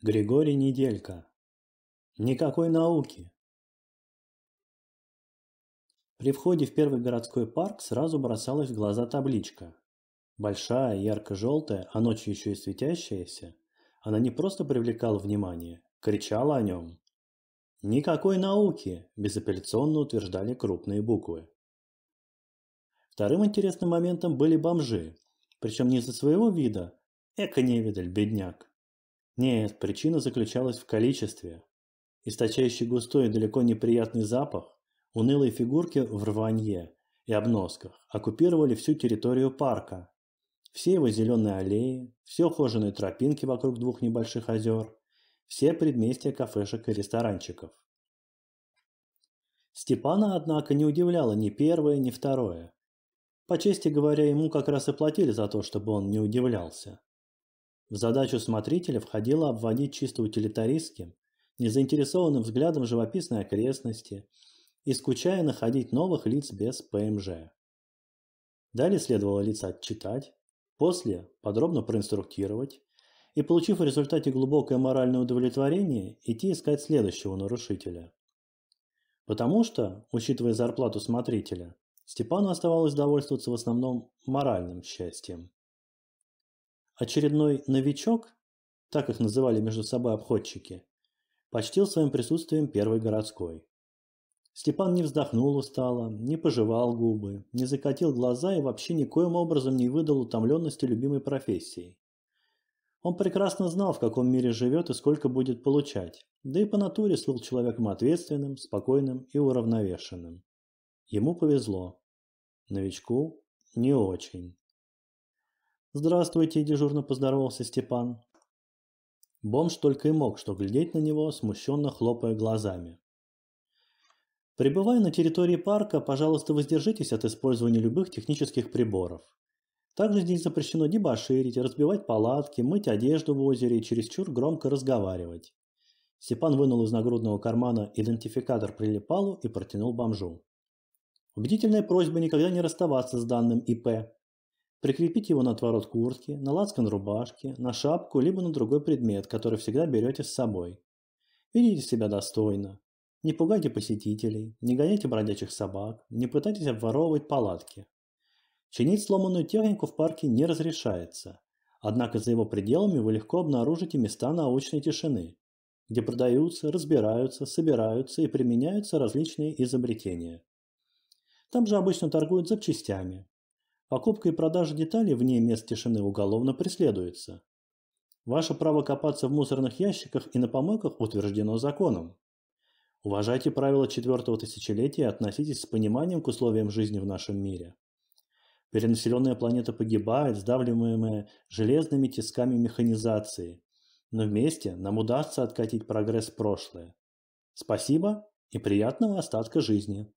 Григорий Неделько. Никакой науки. При входе в первый городской парк сразу бросалась в глаза табличка. Большая, ярко-желтая, а ночью еще и светящаяся, она не просто привлекала внимание, кричала о нем. «Никакой науки!» – безапелляционно утверждали крупные буквы. Вторым интересным моментом были бомжи, причем не из-за своего вида, эко-невидаль, бедняк, нет, причина заключалась в количестве. Источающий густой и далеко неприятный запах, унылые фигурки в рванье и обносках оккупировали всю территорию парка. Все его зеленые аллеи, все ухоженные тропинки вокруг двух небольших озер, все предместья кафешек и ресторанчиков. Степана, однако, не удивляло ни первое, ни второе. По чести говоря, ему как раз и платили за то, чтобы он не удивлялся. В задачу смотрителя входило обводить чисто утилитаристским, незаинтересованным взглядом живописной окрестности и скучая находить новых лиц без ПМЖ. Далее следовало лица отчитать, после подробно проинструктировать и, получив в результате глубокое моральное удовлетворение, идти искать следующего нарушителя. Потому что, учитывая зарплату смотрителя, Степану оставалось довольствоваться в основном моральным счастьем. Очередной «новичок», так их называли между собой обходчики, почтил своим присутствием первый городской. Степан не вздохнул устало, не пожевал губы, не закатил глаза и вообще никоим образом не выдал утомленности любимой профессии. Он прекрасно знал, в каком мире живет и сколько будет получать, да и по натуре слыл человеком ответственным, спокойным и уравновешенным. Ему повезло. Новичку – не очень. «Здравствуйте», – дежурно поздоровался Степан. Бомж только и мог что глядеть на него, смущенно хлопая глазами. Прибывая на территории парка, пожалуйста, воздержитесь от использования любых технических приборов. Также здесь запрещено дебоширить, разбивать палатки, мыть одежду в озере и чересчур громко разговаривать. Степан вынул из нагрудного кармана идентификатор прилипалу и протянул бомжу. Убедительная просьба никогда не расставаться с данным ИП. Прикрепите его на отворот куртки, на лацкан рубашки, на шапку, либо на другой предмет, который всегда берете с собой. Ведите себя достойно. Не пугайте посетителей, не гоняйте бродячих собак, не пытайтесь обворовывать палатки. Чинить сломанную технику в парке не разрешается. Однако за его пределами вы легко обнаружите места научной тишины, где продаются, разбираются, собираются и применяются различные изобретения. Там же обычно торгуют запчастями, Покупка и продажа деталей вне мест тишины уголовно преследуется. Ваше право копаться в мусорных ящиках и на помойках утверждено законом. Уважайте правила четвертого тысячелетия и относитесь с пониманием к условиям жизни в нашем мире. Перенаселенная планета погибает, сдавливаемая железными тисками механизации. Но вместе нам удастся откатить прогресс в прошлое. Спасибо и приятного остатка жизни!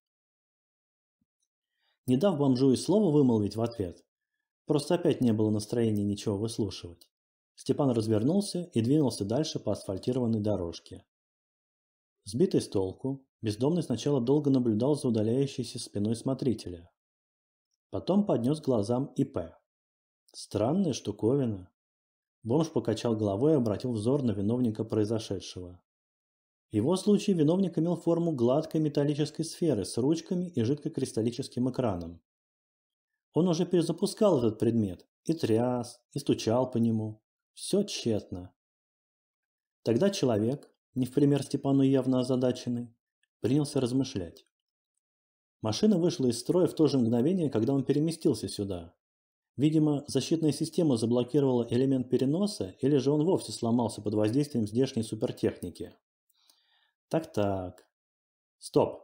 не дав бомжу и слова вымолвить в ответ. Просто опять не было настроения ничего выслушивать. Степан развернулся и двинулся дальше по асфальтированной дорожке. Сбитый с толку, бездомный сначала долго наблюдал за удаляющейся спиной смотрителя. Потом поднес глазам ИП. Странная штуковина. Бомж покачал головой и обратил взор на виновника произошедшего. В его случае виновник имел форму гладкой металлической сферы с ручками и жидкокристаллическим экраном. Он уже перезапускал этот предмет, и тряс, и стучал по нему. Все тщетно. Тогда человек, не в пример Степану явно озадаченный, принялся размышлять. Машина вышла из строя в то же мгновение, когда он переместился сюда. Видимо, защитная система заблокировала элемент переноса, или же он вовсе сломался под воздействием здешней супертехники. Так-так. Стоп.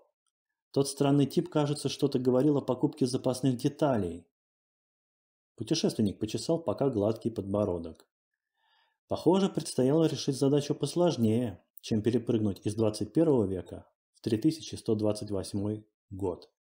Тот странный тип, кажется, что-то говорил о покупке запасных деталей. Путешественник почесал пока гладкий подбородок. Похоже, предстояло решить задачу посложнее, чем перепрыгнуть из 21 века в 3128 год.